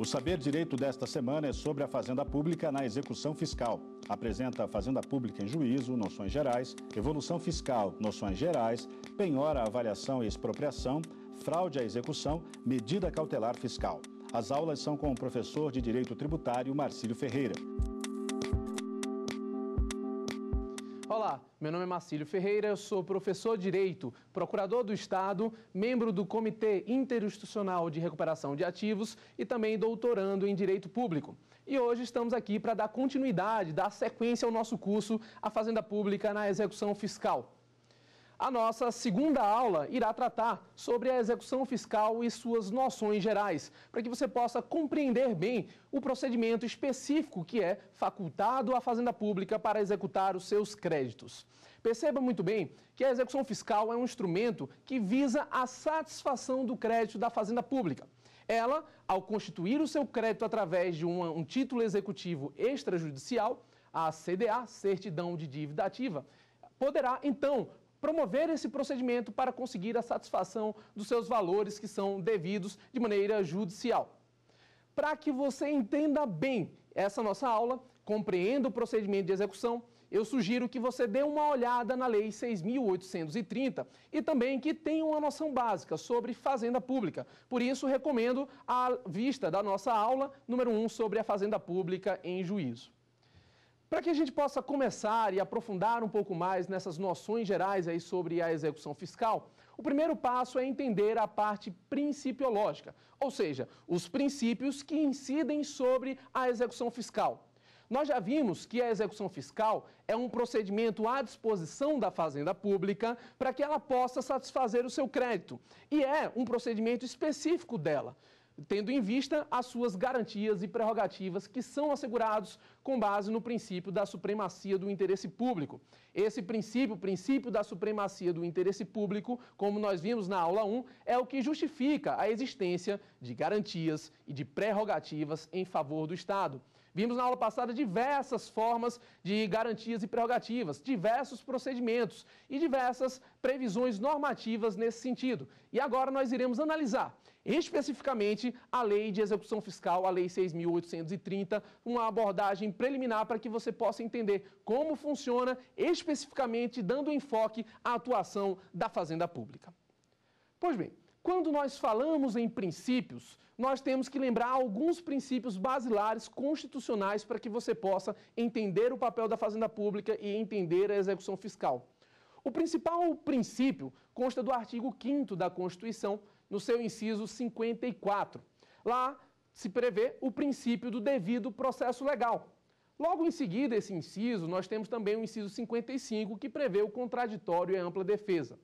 O Saber Direito desta semana é sobre a Fazenda Pública na execução fiscal. Apresenta a Fazenda Pública em Juízo, Noções Gerais, Evolução Fiscal, Noções Gerais, Penhora, Avaliação e Expropriação, Fraude à Execução, Medida Cautelar Fiscal. As aulas são com o professor de Direito Tributário Marcílio Ferreira. Meu nome é Marcílio Ferreira, eu sou professor de Direito, procurador do Estado, membro do Comitê Interinstitucional de Recuperação de Ativos e também doutorando em Direito Público. E hoje estamos aqui para dar continuidade, dar sequência ao nosso curso A Fazenda Pública na Execução Fiscal. A nossa segunda aula irá tratar sobre a execução fiscal e suas noções gerais, para que você possa compreender bem o procedimento específico que é facultado à Fazenda Pública para executar os seus créditos. Perceba muito bem que a execução fiscal é um instrumento que visa a satisfação do crédito da Fazenda Pública. Ela, ao constituir o seu crédito através de um título executivo extrajudicial, a CDA, Certidão de Dívida Ativa, poderá então promover esse procedimento para conseguir a satisfação dos seus valores que são devidos de maneira judicial. Para que você entenda bem essa nossa aula, compreenda o procedimento de execução, eu sugiro que você dê uma olhada na Lei 6.830 e também que tenha uma noção básica sobre fazenda pública. Por isso, recomendo a vista da nossa aula número 1 sobre a fazenda pública em juízo. Para que a gente possa começar e aprofundar um pouco mais nessas noções gerais aí sobre a execução fiscal, o primeiro passo é entender a parte principiológica, ou seja, os princípios que incidem sobre a execução fiscal. Nós já vimos que a execução fiscal é um procedimento à disposição da Fazenda Pública para que ela possa satisfazer o seu crédito e é um procedimento específico dela tendo em vista as suas garantias e prerrogativas que são assegurados com base no princípio da supremacia do interesse público. Esse princípio, o princípio da supremacia do interesse público, como nós vimos na aula 1, é o que justifica a existência de garantias e de prerrogativas em favor do Estado. Vimos na aula passada diversas formas de garantias e prerrogativas, diversos procedimentos e diversas previsões normativas nesse sentido. E agora nós iremos analisar especificamente a Lei de Execução Fiscal, a Lei 6.830, uma abordagem preliminar para que você possa entender como funciona, especificamente dando enfoque à atuação da Fazenda Pública. Pois bem, quando nós falamos em princípios, nós temos que lembrar alguns princípios basilares constitucionais para que você possa entender o papel da Fazenda Pública e entender a execução fiscal. O principal princípio consta do artigo 5 da Constituição, no seu inciso 54. Lá se prevê o princípio do devido processo legal. Logo em seguida, esse inciso, nós temos também o inciso 55, que prevê o contraditório e ampla defesa.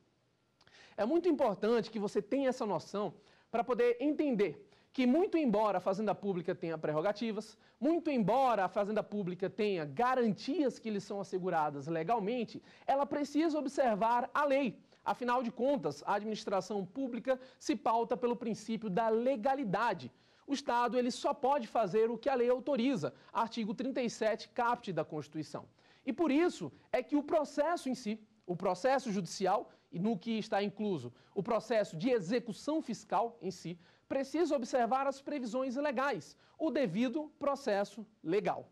É muito importante que você tenha essa noção para poder entender que, muito embora a Fazenda Pública tenha prerrogativas, muito embora a Fazenda Pública tenha garantias que lhe são asseguradas legalmente, ela precisa observar a lei. Afinal de contas, a administração pública se pauta pelo princípio da legalidade. O Estado ele só pode fazer o que a lei autoriza, artigo 37, caput da Constituição. E por isso é que o processo em si, o processo judicial, e no que está incluso o processo de execução fiscal em si, precisa observar as previsões legais, o devido processo legal.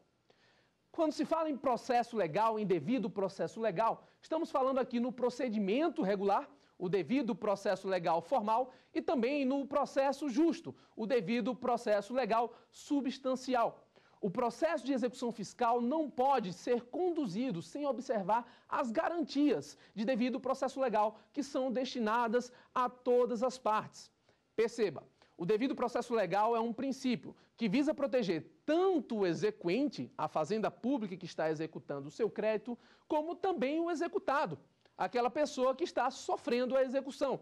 Quando se fala em processo legal, em devido processo legal, estamos falando aqui no procedimento regular, o devido processo legal formal, e também no processo justo, o devido processo legal substancial. O processo de execução fiscal não pode ser conduzido sem observar as garantias de devido processo legal que são destinadas a todas as partes. Perceba, o devido processo legal é um princípio que visa proteger tanto o exequente, a fazenda pública que está executando o seu crédito, como também o executado, aquela pessoa que está sofrendo a execução.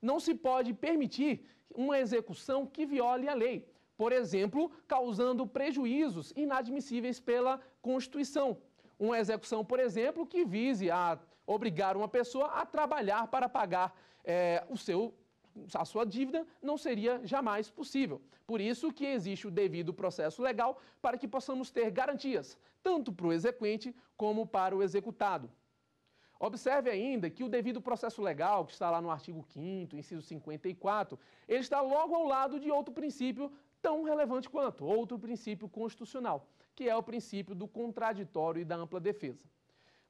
Não se pode permitir uma execução que viole a lei, por exemplo, causando prejuízos inadmissíveis pela Constituição. Uma execução, por exemplo, que vise a obrigar uma pessoa a trabalhar para pagar é, o seu a sua dívida não seria jamais possível. Por isso que existe o devido processo legal para que possamos ter garantias, tanto para o exequente como para o executado. Observe ainda que o devido processo legal, que está lá no artigo 5º, inciso 54, ele está logo ao lado de outro princípio tão relevante quanto, outro princípio constitucional, que é o princípio do contraditório e da ampla defesa.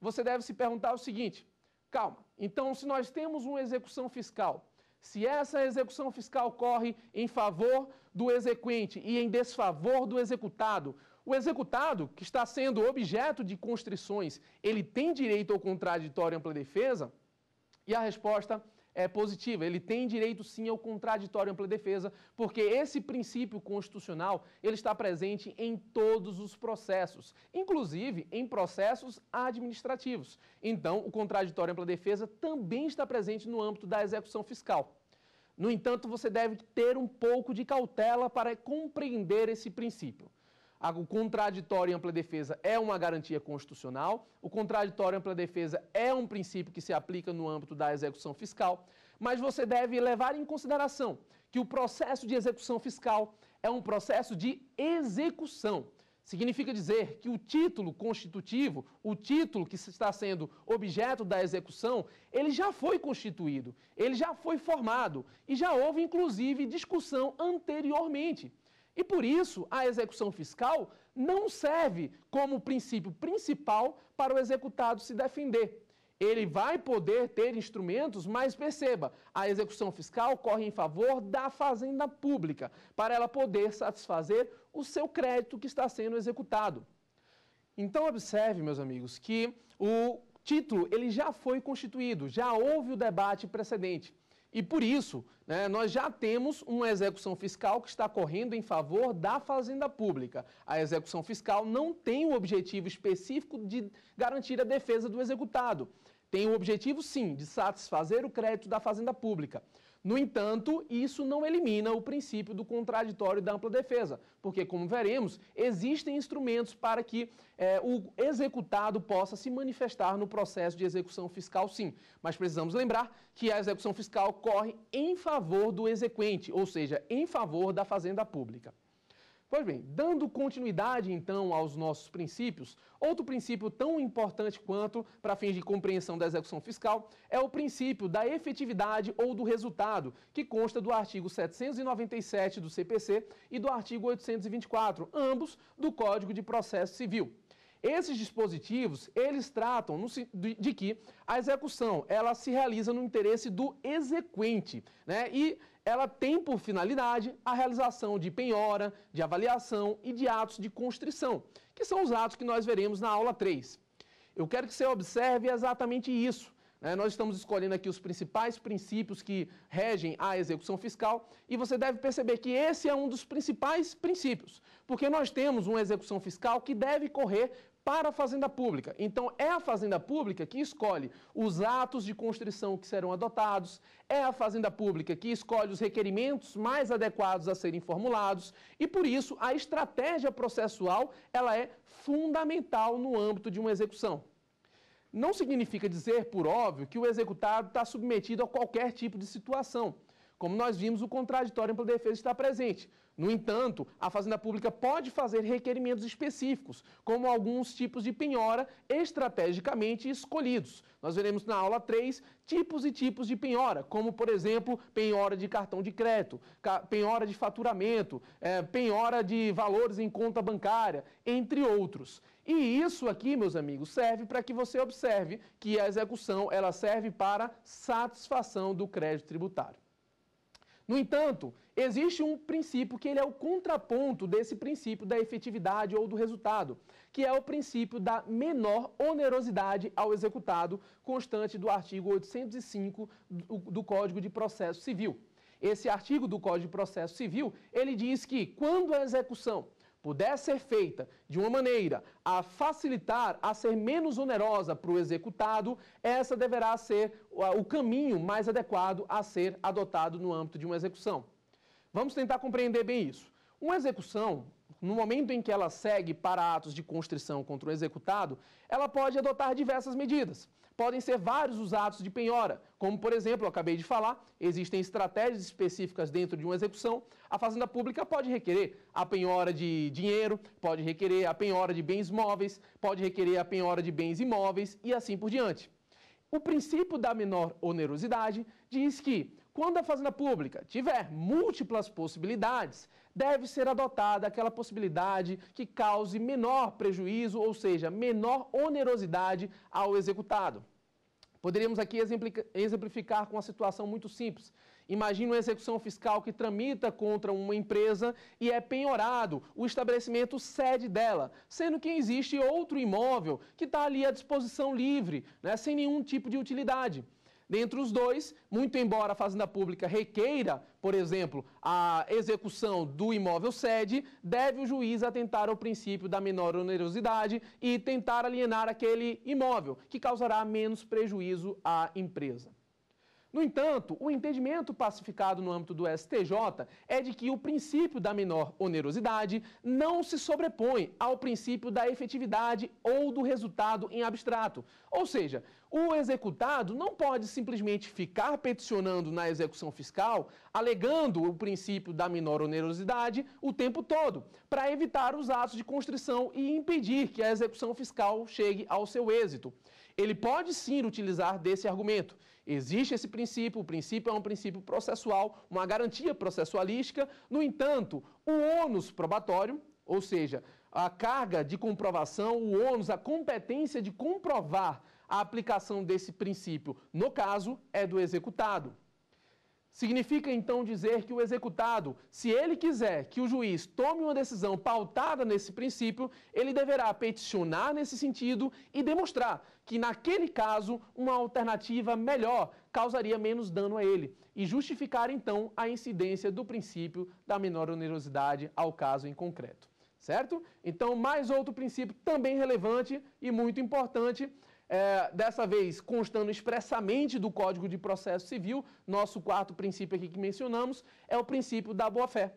Você deve se perguntar o seguinte, calma, então se nós temos uma execução fiscal se essa execução fiscal corre em favor do exequente e em desfavor do executado, o executado, que está sendo objeto de constrições, ele tem direito ao contraditório e ampla defesa? E a resposta é positiva, ele tem direito sim ao contraditório e ampla defesa, porque esse princípio constitucional, ele está presente em todos os processos, inclusive em processos administrativos. Então, o contraditório e ampla defesa também está presente no âmbito da execução fiscal. No entanto, você deve ter um pouco de cautela para compreender esse princípio o contraditório e ampla defesa é uma garantia constitucional, o contraditório e ampla defesa é um princípio que se aplica no âmbito da execução fiscal, mas você deve levar em consideração que o processo de execução fiscal é um processo de execução. Significa dizer que o título constitutivo, o título que está sendo objeto da execução, ele já foi constituído, ele já foi formado e já houve, inclusive, discussão anteriormente. E por isso, a execução fiscal não serve como princípio principal para o executado se defender. Ele vai poder ter instrumentos, mas perceba, a execução fiscal corre em favor da fazenda pública, para ela poder satisfazer o seu crédito que está sendo executado. Então observe, meus amigos, que o título ele já foi constituído, já houve o debate precedente. E por isso, né, nós já temos uma execução fiscal que está correndo em favor da fazenda pública. A execução fiscal não tem o objetivo específico de garantir a defesa do executado. Tem o objetivo, sim, de satisfazer o crédito da fazenda pública. No entanto, isso não elimina o princípio do contraditório e da ampla defesa, porque, como veremos, existem instrumentos para que é, o executado possa se manifestar no processo de execução fiscal, sim. Mas precisamos lembrar que a execução fiscal corre em favor do exequente, ou seja, em favor da fazenda pública. Pois bem, dando continuidade então aos nossos princípios, outro princípio tão importante quanto para fins de compreensão da execução fiscal é o princípio da efetividade ou do resultado, que consta do artigo 797 do CPC e do artigo 824, ambos do Código de Processo Civil. Esses dispositivos, eles tratam no, de, de que a execução, ela se realiza no interesse do exequente, né? E ela tem por finalidade a realização de penhora, de avaliação e de atos de constrição, que são os atos que nós veremos na aula 3. Eu quero que você observe exatamente isso. Né? Nós estamos escolhendo aqui os principais princípios que regem a execução fiscal e você deve perceber que esse é um dos principais princípios, porque nós temos uma execução fiscal que deve correr para a fazenda pública. Então, é a fazenda pública que escolhe os atos de constrição que serão adotados, é a fazenda pública que escolhe os requerimentos mais adequados a serem formulados e, por isso, a estratégia processual ela é fundamental no âmbito de uma execução. Não significa dizer, por óbvio, que o executado está submetido a qualquer tipo de situação. Como nós vimos, o contraditório em defesa está presente. No entanto, a Fazenda Pública pode fazer requerimentos específicos, como alguns tipos de penhora estrategicamente escolhidos. Nós veremos na aula 3 tipos e tipos de penhora, como, por exemplo, penhora de cartão de crédito, penhora de faturamento, é, penhora de valores em conta bancária, entre outros. E isso aqui, meus amigos, serve para que você observe que a execução ela serve para satisfação do crédito tributário. No entanto, Existe um princípio que ele é o contraponto desse princípio da efetividade ou do resultado, que é o princípio da menor onerosidade ao executado, constante do artigo 805 do Código de Processo Civil. Esse artigo do Código de Processo Civil, ele diz que quando a execução puder ser feita de uma maneira a facilitar, a ser menos onerosa para o executado, essa deverá ser o caminho mais adequado a ser adotado no âmbito de uma execução. Vamos tentar compreender bem isso. Uma execução, no momento em que ela segue para atos de constrição contra o executado, ela pode adotar diversas medidas. Podem ser vários os atos de penhora, como, por exemplo, eu acabei de falar, existem estratégias específicas dentro de uma execução. A Fazenda Pública pode requerer a penhora de dinheiro, pode requerer a penhora de bens móveis, pode requerer a penhora de bens imóveis e assim por diante. O princípio da menor onerosidade diz que quando a fazenda pública tiver múltiplas possibilidades, deve ser adotada aquela possibilidade que cause menor prejuízo, ou seja, menor onerosidade ao executado. Poderíamos aqui exemplificar com uma situação muito simples. Imagina uma execução fiscal que tramita contra uma empresa e é penhorado o estabelecimento sede dela, sendo que existe outro imóvel que está ali à disposição livre, né, sem nenhum tipo de utilidade. Dentre os dois, muito embora a Fazenda Pública requeira, por exemplo, a execução do imóvel sede, deve o juiz atentar ao princípio da menor onerosidade e tentar alienar aquele imóvel, que causará menos prejuízo à empresa. No entanto, o entendimento pacificado no âmbito do STJ é de que o princípio da menor onerosidade não se sobrepõe ao princípio da efetividade ou do resultado em abstrato. Ou seja, o executado não pode simplesmente ficar peticionando na execução fiscal, alegando o princípio da menor onerosidade o tempo todo, para evitar os atos de constrição e impedir que a execução fiscal chegue ao seu êxito. Ele pode sim utilizar desse argumento. Existe esse princípio, o princípio é um princípio processual, uma garantia processualística. No entanto, o ônus probatório, ou seja, a carga de comprovação, o ônus, a competência de comprovar a aplicação desse princípio, no caso, é do executado. Significa então dizer que o executado, se ele quiser que o juiz tome uma decisão pautada nesse princípio, ele deverá peticionar nesse sentido e demonstrar que, naquele caso, uma alternativa melhor causaria menos dano a ele e justificar então a incidência do princípio da menor onerosidade ao caso em concreto. Certo? Então, mais outro princípio também relevante e muito importante é, dessa vez constando expressamente do Código de Processo Civil, nosso quarto princípio aqui que mencionamos é o princípio da boa-fé.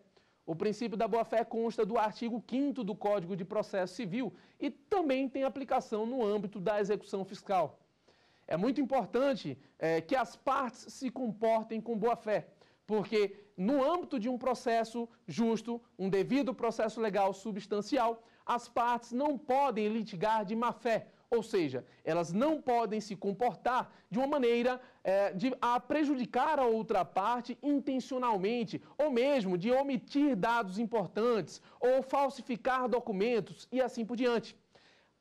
O princípio da boa-fé consta do artigo 5 do Código de Processo Civil e também tem aplicação no âmbito da execução fiscal. É muito importante é, que as partes se comportem com boa-fé, porque no âmbito de um processo justo, um devido processo legal substancial, as partes não podem litigar de má-fé, ou seja, elas não podem se comportar de uma maneira é, de, a prejudicar a outra parte intencionalmente, ou mesmo de omitir dados importantes, ou falsificar documentos e assim por diante.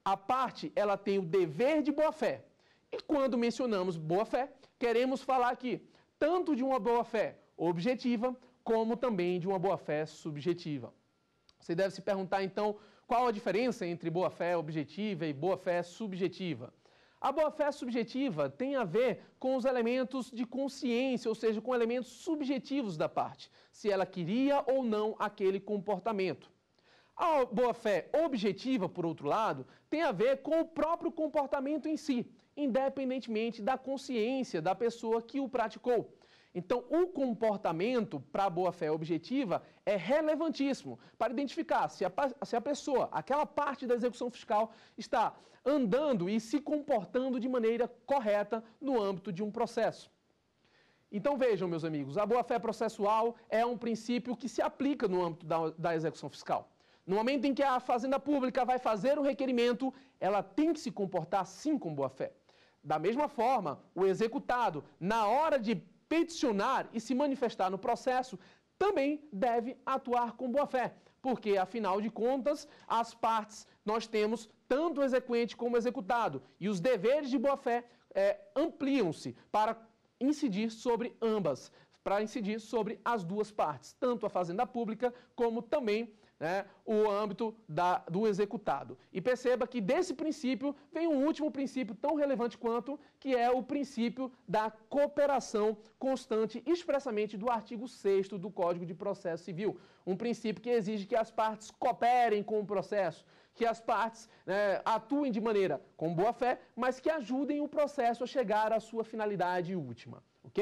A parte, ela tem o dever de boa-fé. E quando mencionamos boa-fé, queremos falar aqui tanto de uma boa-fé objetiva, como também de uma boa-fé subjetiva. Você deve se perguntar, então, qual a diferença entre boa-fé objetiva e boa-fé subjetiva? A boa-fé subjetiva tem a ver com os elementos de consciência, ou seja, com elementos subjetivos da parte, se ela queria ou não aquele comportamento. A boa-fé objetiva, por outro lado, tem a ver com o próprio comportamento em si, independentemente da consciência da pessoa que o praticou. Então, o comportamento para a boa-fé objetiva é relevantíssimo para identificar se a, se a pessoa, aquela parte da execução fiscal, está andando e se comportando de maneira correta no âmbito de um processo. Então vejam, meus amigos, a boa-fé processual é um princípio que se aplica no âmbito da, da, execução fiscal. No momento em que a Fazenda Pública vai fazer um requerimento, ela tem que se comportar sim com boa-fé. Da mesma forma, o executado, na hora de peticionar e se manifestar no processo também deve atuar com boa-fé, porque, afinal de contas, as partes nós temos tanto o exequente como o executado, e os deveres de boa-fé é, eh, ampliam-se para incidir sobre ambas, para incidir sobre as duas partes, tanto a fazenda pública como também né, o âmbito da, do executado. E perceba que desse princípio vem um último princípio tão relevante quanto, que é o princípio da cooperação constante, expressamente do artigo 6 do Código de Processo Civil. Um princípio que exige que as partes cooperem com o processo, que as partes né, atuem de maneira com boa fé, mas que ajudem o processo a chegar à sua finalidade última. Ok?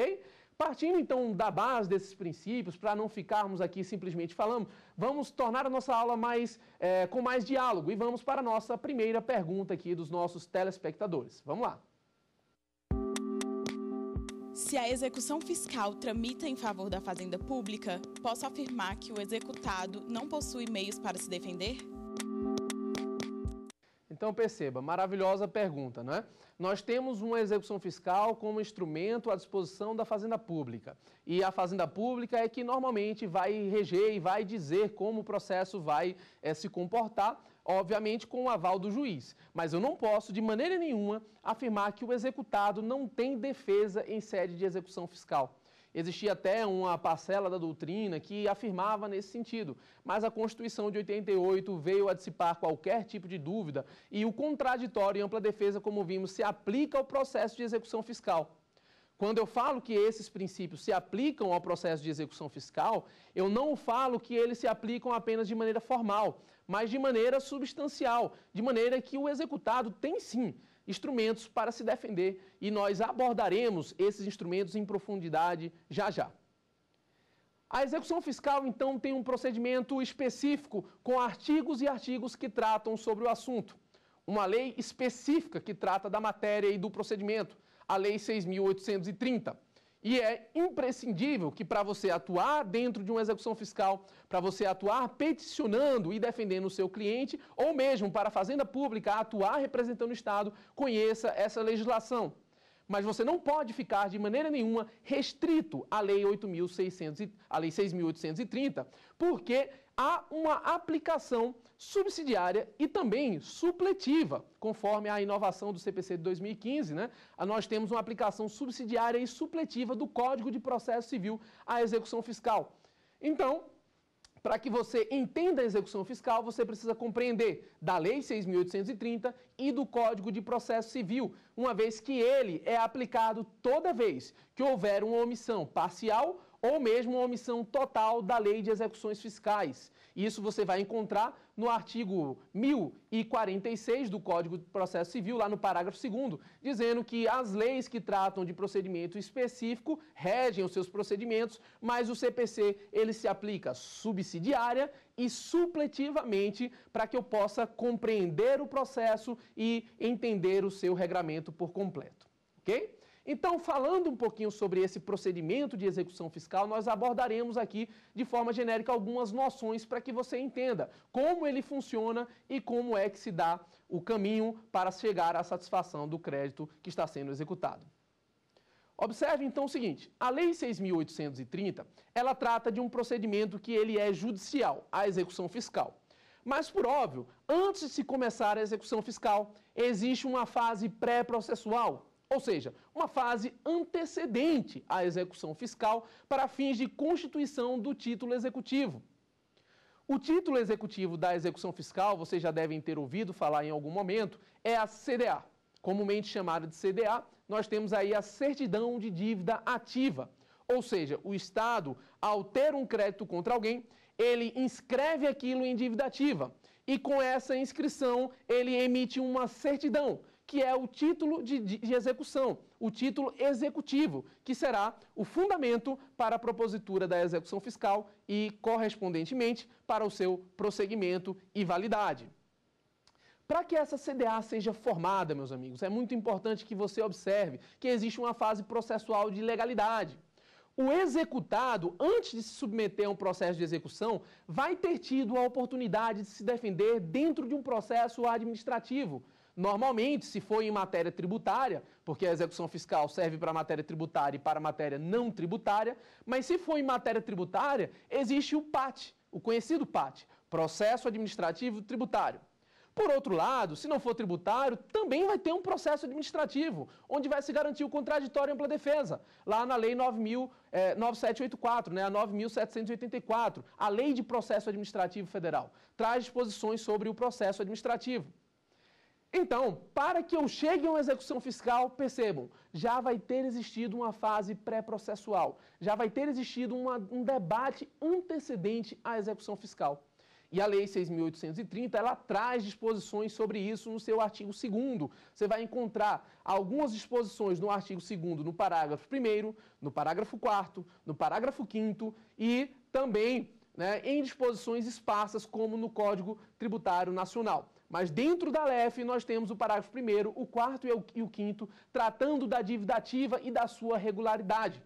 Partindo então da base desses princípios, para não ficarmos aqui simplesmente falando, vamos tornar a nossa aula mais é, com mais diálogo e vamos para a nossa primeira pergunta aqui dos nossos telespectadores. Vamos lá. Se a execução fiscal tramita em favor da fazenda pública, posso afirmar que o executado não possui meios para se defender? Então perceba, maravilhosa pergunta, é? Nós temos uma execução fiscal como instrumento à disposição da Fazenda Pública. E a Fazenda Pública é que normalmente vai reger e vai dizer como o processo vai é, se comportar, obviamente com o aval do juiz. Mas eu não posso, de maneira nenhuma, afirmar que o executado não tem defesa em sede de execução fiscal. Existia até uma parcela da doutrina que afirmava nesse sentido, mas a Constituição de 88 veio a dissipar qualquer tipo de dúvida e o contraditório e ampla defesa, como vimos, se aplica ao processo de execução fiscal. Quando eu falo que esses princípios se aplicam ao processo de execução fiscal, eu não falo que eles se aplicam apenas de maneira formal, mas de maneira substancial, de maneira que o executado tem sim instrumentos para se defender e nós abordaremos esses instrumentos em profundidade já já. A execução fiscal, então, tem um procedimento específico com artigos e artigos que tratam sobre o assunto. Uma lei específica que trata da matéria e do procedimento, a Lei 6.830. E é imprescindível que, para você atuar dentro de uma execução fiscal, para você atuar peticionando e defendendo o seu cliente, ou mesmo para a Fazenda Pública atuar representando o Estado, conheça essa legislação. Mas você não pode ficar de maneira nenhuma restrito à Lei 8.600, à Lei 6.830, porque há uma aplicação subsidiária e também supletiva, conforme a inovação do CPC de 2015, né? Nós temos uma aplicação subsidiária e supletiva do Código de Processo Civil à execução fiscal. Então, para que você entenda a execução fiscal, você precisa compreender da Lei 6.830 e do Código de Processo Civil, uma vez que ele é aplicado toda vez que houver uma omissão parcial ou mesmo omissão total da lei de execuções fiscais. Isso você vai encontrar no artigo 1046 do Código de Processo Civil, lá no parágrafo 2, dizendo que as leis que tratam de procedimento específico regem os seus procedimentos, mas o CPC ele se aplica subsidiária e supletivamente para que eu possa compreender o processo e entender o seu regramento por completo. Ok? Então, falando um pouquinho sobre esse procedimento de execução fiscal, nós abordaremos aqui de forma genérica algumas noções para que você entenda como ele funciona e como é que se dá o caminho para chegar à satisfação do crédito que está sendo executado. Observe então o seguinte, a lei 6830, ela trata de um procedimento que ele é judicial, a execução fiscal. Mas por óbvio, antes de se começar a execução fiscal, existe uma fase pré-processual, ou seja, uma fase antecedente à execução fiscal para fins de constituição do título executivo. O título executivo da execução fiscal, vocês já devem ter ouvido falar em algum momento, é a CDA. Comumente chamada de CDA, nós temos aí a certidão de dívida ativa. Ou seja, o Estado, ao ter um crédito contra alguém, ele inscreve aquilo em dívida ativa. E com essa inscrição, ele emite uma certidão que é o título de, de, execução, o título executivo, que será o fundamento para a propositura da execução fiscal e, correspondentemente, para o seu prosseguimento e validade. Para que essa CDA seja formada, meus amigos, é muito importante que você observe que existe uma fase processual de legalidade. O executado, antes de se submeter a um processo de execução, vai ter tido a oportunidade de se defender dentro de um processo administrativo Normalmente, se for em matéria tributária, porque a execução fiscal serve para matéria tributária e para matéria não tributária, mas se for em matéria tributária, existe o PAT, o conhecido PAT, Processo Administrativo Tributário. Por outro lado, se não for tributário, também vai ter um processo administrativo, onde vai se garantir o contraditório e ampla defesa, lá na Lei 9.784, eh, né, a 9.784, a Lei de Processo Administrativo Federal, traz disposições sobre o processo administrativo. Então, para que eu chegue a uma execução fiscal, percebam, já vai ter existido uma fase pré-processual, já vai ter existido uma, um debate antecedente à execução fiscal. E a Lei 6.830, ela traz disposições sobre isso no seu artigo 2 Você vai encontrar algumas disposições no artigo 2 no parágrafo 1 no parágrafo 4 no parágrafo 5 e também né, em disposições esparsas, como no Código Tributário Nacional. Mas dentro da LEF nós temos o parágrafo primeiro, o quarto e o quinto, tratando da dívida ativa e da sua regularidade.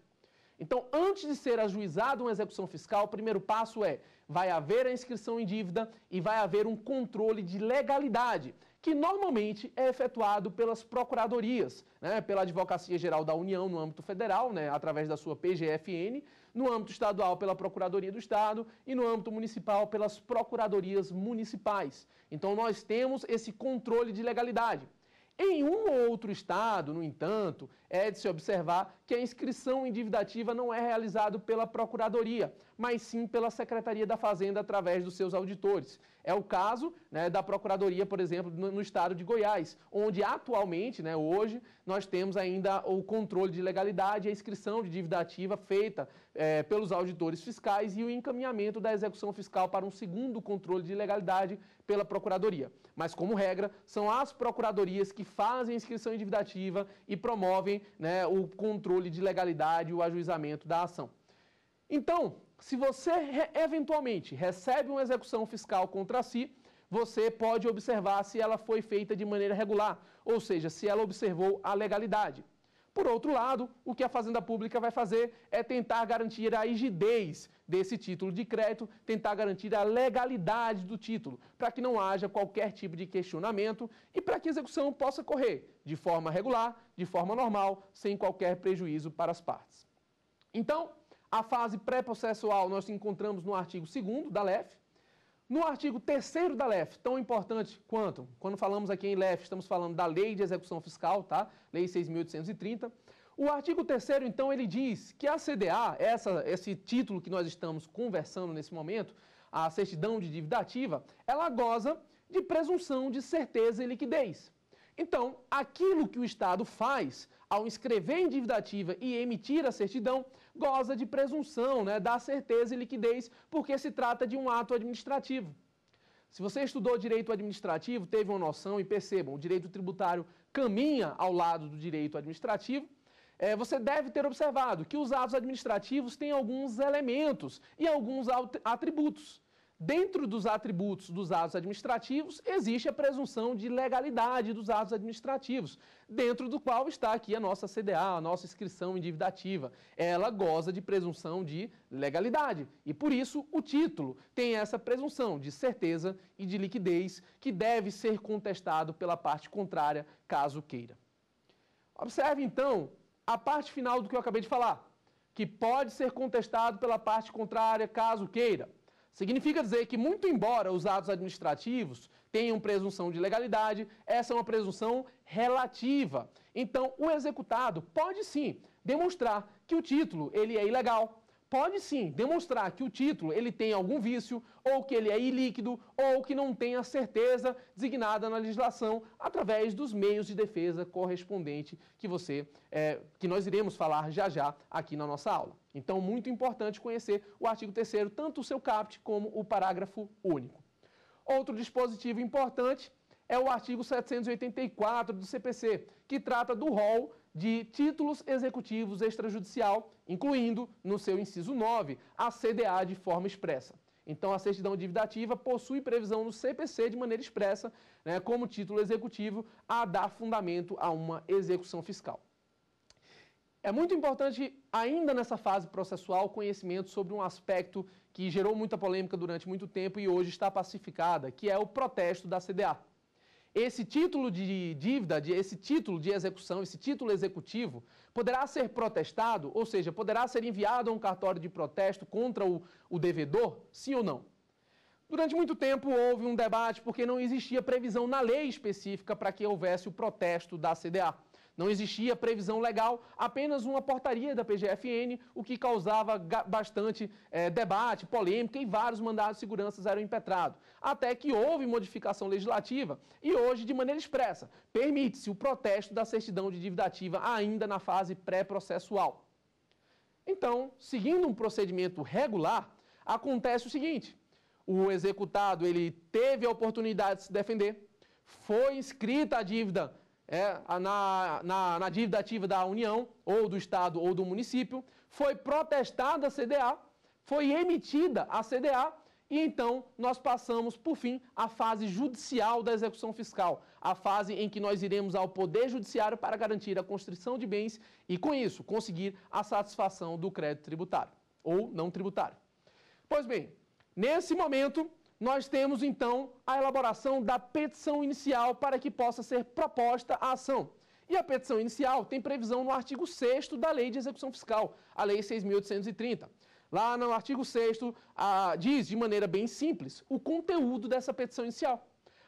Então, antes de ser ajuizada uma execução fiscal, o primeiro passo é: vai haver a inscrição em dívida e vai haver um controle de legalidade, que normalmente é efetuado pelas procuradorias, né, pela Advocacia Geral da União no âmbito federal, né, através da sua PGFN, no âmbito estadual pela Procuradoria do Estado e no âmbito municipal pelas procuradorias municipais. Então nós temos esse controle de legalidade. Em um ou outro estado, no entanto, é de se observar que a inscrição ativa não é realizada pela Procuradoria, mas sim pela Secretaria da Fazenda através dos seus auditores. É o caso né, da Procuradoria, por exemplo, no, no, estado de Goiás, onde atualmente, né, hoje, nós temos ainda o controle de legalidade, a inscrição de dívida ativa feita é, pelos auditores fiscais e o encaminhamento da execução fiscal para um segundo controle de legalidade pela Procuradoria. Mas, como regra, são as procuradorias que fazem inscrição ativa e promovem né, o controle de legalidade o ajuizamento da ação. Então, se você eventualmente recebe uma execução fiscal contra si, você pode observar se ela foi feita de maneira regular, ou seja, se ela observou a legalidade. Por outro lado, o que a Fazenda Pública vai fazer é tentar garantir a rigidez desse título de crédito, tentar garantir a legalidade do título, para que não haja qualquer tipo de questionamento e para que a execução possa correr de forma regular, de forma normal, sem qualquer prejuízo para as partes. Então, a fase pré-processual nós encontramos no artigo 2 da LEF, no artigo 3 da LEF, tão importante quanto, quando falamos aqui em LEF, estamos falando da Lei de Execução Fiscal, tá? Lei 6.830. O artigo 3 então, ele diz que a CDA, essa, esse título que nós estamos conversando nesse momento, a certidão de dívida ativa, ela goza de presunção de certeza e liquidez. Então, aquilo que o Estado faz ao inscrever em dívida ativa e emitir a certidão, goza de presunção, né, da certeza e liquidez, porque se trata de um ato administrativo. Se você estudou direito administrativo, teve uma noção e percebam, o direito tributário caminha ao lado do direito administrativo, é, você deve ter observado que os atos administrativos têm alguns elementos e alguns atributos. Dentro dos atributos dos atos administrativos, existe a presunção de legalidade dos atos administrativos, dentro do qual está aqui a nossa CDA, a nossa inscrição em dívida ativa. Ela goza de presunção de legalidade e, por isso, o título tem essa presunção de certeza e de liquidez que deve ser contestado pela parte contrária, caso queira. Observe, então, a parte final do que eu acabei de falar, que pode ser contestado pela parte contrária, caso queira. Significa dizer que, muito embora os atos administrativos tenham presunção de legalidade, essa é uma presunção relativa. Então, o executado pode sim demonstrar que o título ele é ilegal, pode sim demonstrar que o título ele tem algum vício, ou que ele é ilíquido, ou que não tem a certeza designada na legislação através dos meios de defesa correspondente que você, é, que nós iremos falar já já aqui na nossa aula. Então, muito importante conhecer o artigo 3 tanto o seu caput como o parágrafo único. Outro dispositivo importante é o artigo 784 do CPC, que trata do rol de títulos executivos extrajudicial, incluindo, no seu inciso 9, a CDA de forma expressa. Então, a certidão de dívida ativa possui previsão no CPC de maneira expressa, né, como título executivo, a dar fundamento a uma execução fiscal. É muito importante, ainda nessa fase processual, conhecimento sobre um aspecto que gerou muita polêmica durante muito tempo e hoje está pacificada, que é o protesto da CDA. Esse título de dívida, de, esse título de execução, esse título executivo, poderá ser protestado, ou seja, poderá ser enviado a um cartório de protesto contra o, o devedor, sim ou não? Durante muito tempo houve um debate porque não existia previsão na lei específica para que houvesse o protesto da CDA. Não existia previsão legal, apenas uma portaria da PGFN, o que causava bastante é, debate, polêmica e vários mandados de segurança eram impetrados. Até que houve modificação legislativa e hoje, de maneira expressa, permite-se o protesto da certidão de dívida ativa ainda na fase pré-processual. Então, seguindo um procedimento regular, acontece o seguinte: o executado ele teve a oportunidade de se defender, foi inscrita a dívida é, na, na, na dívida ativa da União, ou do Estado, ou do município, foi protestada a CDA, foi emitida a CDA, e então nós passamos, por fim, à fase judicial da execução fiscal, a fase em que nós iremos ao Poder Judiciário para garantir a constrição de bens e, com isso, conseguir a satisfação do crédito tributário ou não tributário. Pois bem, nesse momento, nós temos então a elaboração da petição inicial para que possa ser proposta a ação. E a petição inicial tem previsão no artigo 6 da Lei de Execução Fiscal, a Lei 6.830. Lá no artigo 6 diz, de maneira bem simples, o conteúdo dessa petição inicial.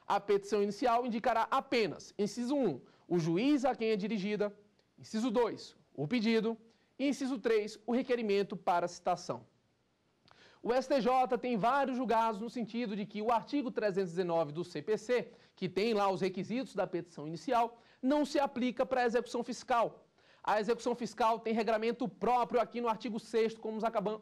A petição inicial indicará apenas, inciso 1, o juiz a quem é dirigida, inciso 2, o pedido, e inciso 3, o requerimento para citação. O STJ tem vários julgados no sentido de que o artigo 319 do CPC, que tem lá os requisitos da petição inicial, não se aplica para a execução fiscal. A execução fiscal tem regramento próprio aqui no artigo 6,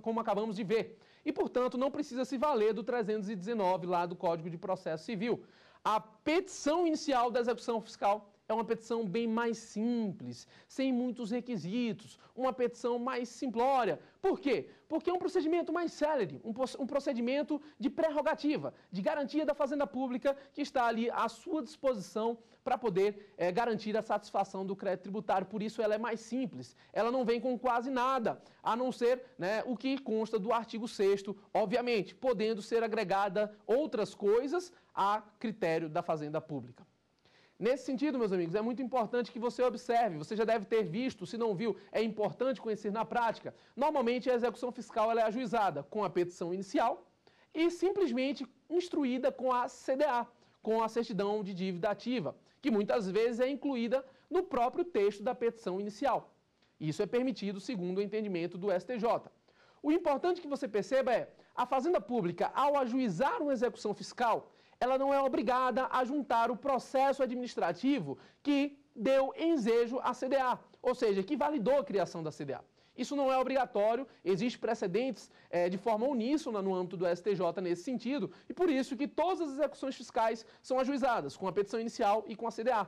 como acabamos de ver, e, portanto, não precisa se valer do 319 lá do Código de Processo Civil. A petição inicial da execução fiscal é uma petição bem mais simples, sem muitos requisitos, uma petição mais simplória. Por quê? Porque é um procedimento mais célere, um procedimento de prerrogativa, de garantia da fazenda pública que está ali à sua disposição para poder é, garantir a satisfação do crédito tributário. Por isso, ela é mais simples. Ela não vem com quase nada, a não ser né, o que consta do artigo 6, obviamente, podendo ser agregada outras coisas a critério da fazenda pública. Nesse sentido, meus amigos, é muito importante que você observe. Você já deve ter visto, se não viu, é importante conhecer na prática. Normalmente, a execução fiscal é ajuizada com a petição inicial e simplesmente instruída com a CDA, com a certidão de dívida ativa, que muitas vezes é incluída no próprio texto da petição inicial. Isso é permitido segundo o entendimento do STJ. O importante que você perceba é: a Fazenda Pública, ao ajuizar uma execução fiscal, ela não é obrigada a juntar o processo administrativo que deu ensejo à CDA, ou seja, que validou a criação da CDA. Isso não é obrigatório, existem precedentes é, de forma uníssona no âmbito do STJ nesse sentido, e por isso que todas as execuções fiscais são ajuizadas, com a petição inicial e com a CDA.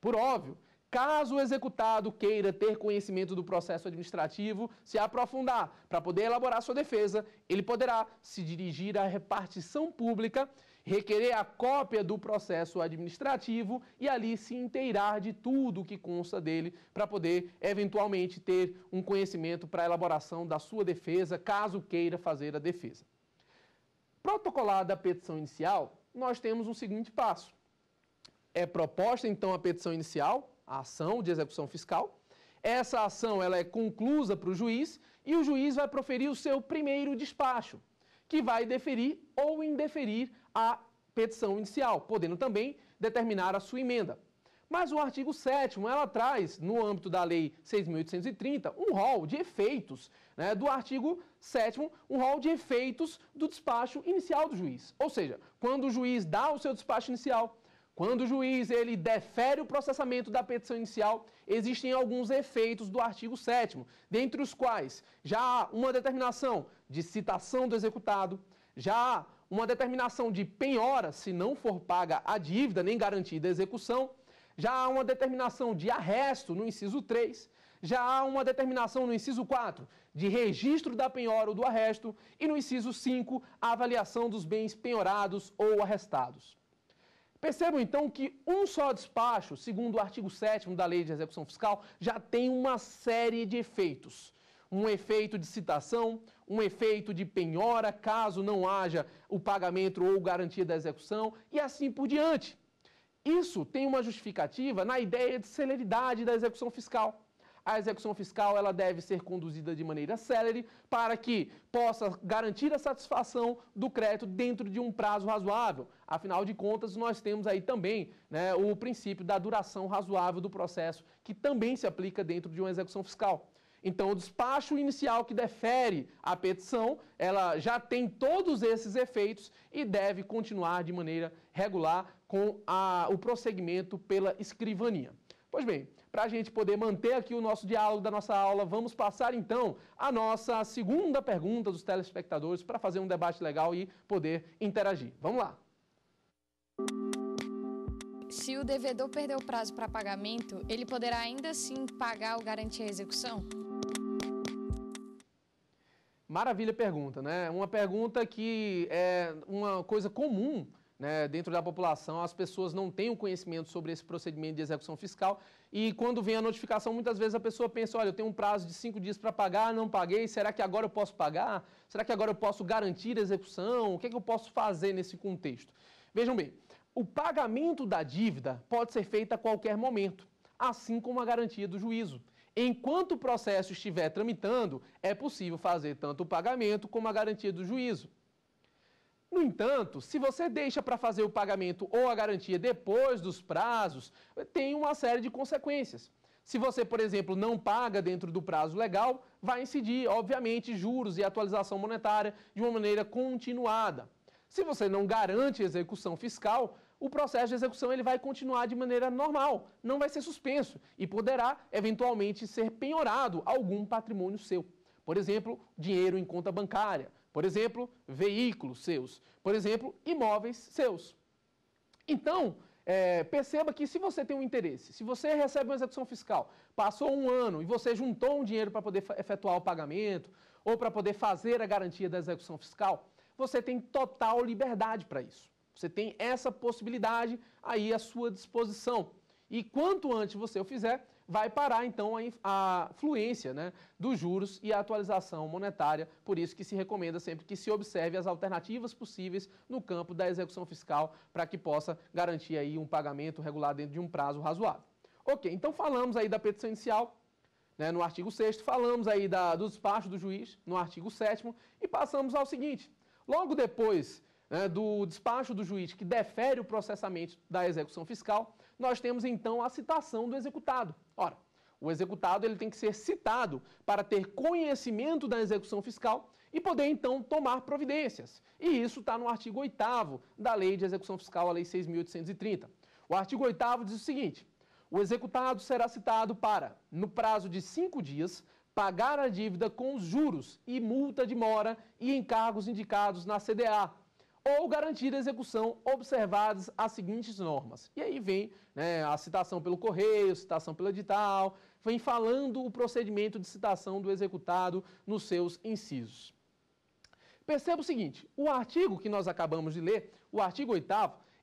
Por óbvio, caso o executado queira ter conhecimento do processo administrativo, se aprofundar para poder elaborar sua defesa, ele poderá se dirigir à repartição pública requerer a cópia do processo administrativo e ali se inteirar de tudo o que consta dele para poder eventualmente ter um conhecimento para a elaboração da sua defesa, caso queira fazer a defesa. Protocolada a petição inicial, nós temos o seguinte passo. É proposta então a petição inicial, a ação de execução fiscal. Essa ação ela é conclusa para o juiz e o juiz vai proferir o seu primeiro despacho que vai deferir ou indeferir a petição inicial, podendo também determinar a sua emenda. Mas o artigo 7 ela traz, no âmbito da Lei 6.830, um rol de efeitos né, do artigo 7 um rol de efeitos do despacho inicial do juiz. Ou seja, quando o juiz dá o seu despacho inicial, quando o juiz ele defere o processamento da petição inicial, existem alguns efeitos do artigo 7 dentre os quais já há uma determinação de citação do executado, já há uma determinação de penhora se não for paga a dívida nem garantida a execução, já há uma determinação de arresto no inciso 3, já há uma determinação no inciso 4 de registro da penhora ou do arresto e no inciso 5 a avaliação dos bens penhorados ou arrestados. Percebam então que um só despacho, segundo o artigo 7 da Lei de Execução Fiscal, já tem uma série de efeitos um efeito de citação, um efeito de penhora, caso não haja o pagamento ou garantia da execução, e assim por diante. Isso tem uma justificativa na ideia de celeridade da execução fiscal. A execução fiscal ela deve ser conduzida de maneira célere para que possa garantir a satisfação do crédito dentro de um prazo razoável. Afinal de contas, nós temos aí também né, o princípio da duração razoável do processo, que também se aplica dentro de uma execução fiscal. Então, o despacho inicial que defere a petição, ela já tem todos esses efeitos e deve continuar de maneira regular com a, o prosseguimento pela escrivania. Pois bem, para a gente poder manter aqui o nosso diálogo da nossa aula, vamos passar então a nossa segunda pergunta dos telespectadores para fazer um debate legal e poder interagir. Vamos lá! Se o devedor perder o prazo para pagamento, ele poderá ainda assim pagar o garantia à execução? Maravilha pergunta, né? Uma pergunta que é uma coisa comum né, dentro da população, as pessoas não têm o um conhecimento sobre esse procedimento de execução fiscal e quando vem a notificação, muitas vezes a pessoa pensa, olha, eu tenho um prazo de cinco dias para pagar, não paguei, será que agora eu posso pagar? Será que agora eu posso garantir a execução? O que, é que eu posso fazer nesse contexto? Vejam bem, o pagamento da dívida pode ser feito a qualquer momento, assim como a garantia do juízo. Enquanto o processo estiver tramitando, é possível fazer tanto o pagamento como a garantia do juízo. No entanto, se você deixa para fazer o pagamento ou a garantia depois dos prazos, tem uma série de consequências. Se você, por exemplo, não paga dentro do prazo legal, vai incidir, obviamente, juros e atualização monetária de uma maneira continuada. Se você não garante execução fiscal, o processo de execução ele vai continuar de maneira normal, não vai ser suspenso e poderá eventualmente ser penhorado algum patrimônio seu. Por exemplo, dinheiro em conta bancária, por exemplo, veículos seus, por exemplo, imóveis seus. Então, é, perceba que se você tem um interesse, se você recebe uma execução fiscal, passou um ano e você juntou um dinheiro para poder efetuar o pagamento ou para poder fazer a garantia da execução fiscal, você tem total liberdade para isso. Você tem essa possibilidade aí à sua disposição. E quanto antes você o fizer, vai parar então a, fluência né, dos juros e a atualização monetária. Por isso que se recomenda sempre que se observe as alternativas possíveis no campo da execução fiscal para que possa garantir aí um pagamento regular dentro de um prazo razoável. Ok, então falamos aí da petição inicial, né, no artigo 6 falamos aí da, do despacho do juiz, no artigo 7 e passamos ao seguinte. Logo depois né, do despacho do juiz que defere o processamento da execução fiscal, nós temos então a citação do executado. Ora, o executado ele tem que ser citado para ter conhecimento da execução fiscal e poder então tomar providências. E isso está no artigo 8 da Lei de Execução Fiscal, a Lei 6.830. O artigo 8 diz o seguinte: o executado será citado para, no prazo de cinco dias, pagar a dívida com os juros e multa de mora e encargos indicados na CDA, ou garantir a execução observadas as seguintes normas. E aí vem né, a citação pelo correio, citação pelo edital, vem falando o procedimento de citação do executado nos seus incisos. Perceba o seguinte, o artigo que nós acabamos de ler, o artigo 8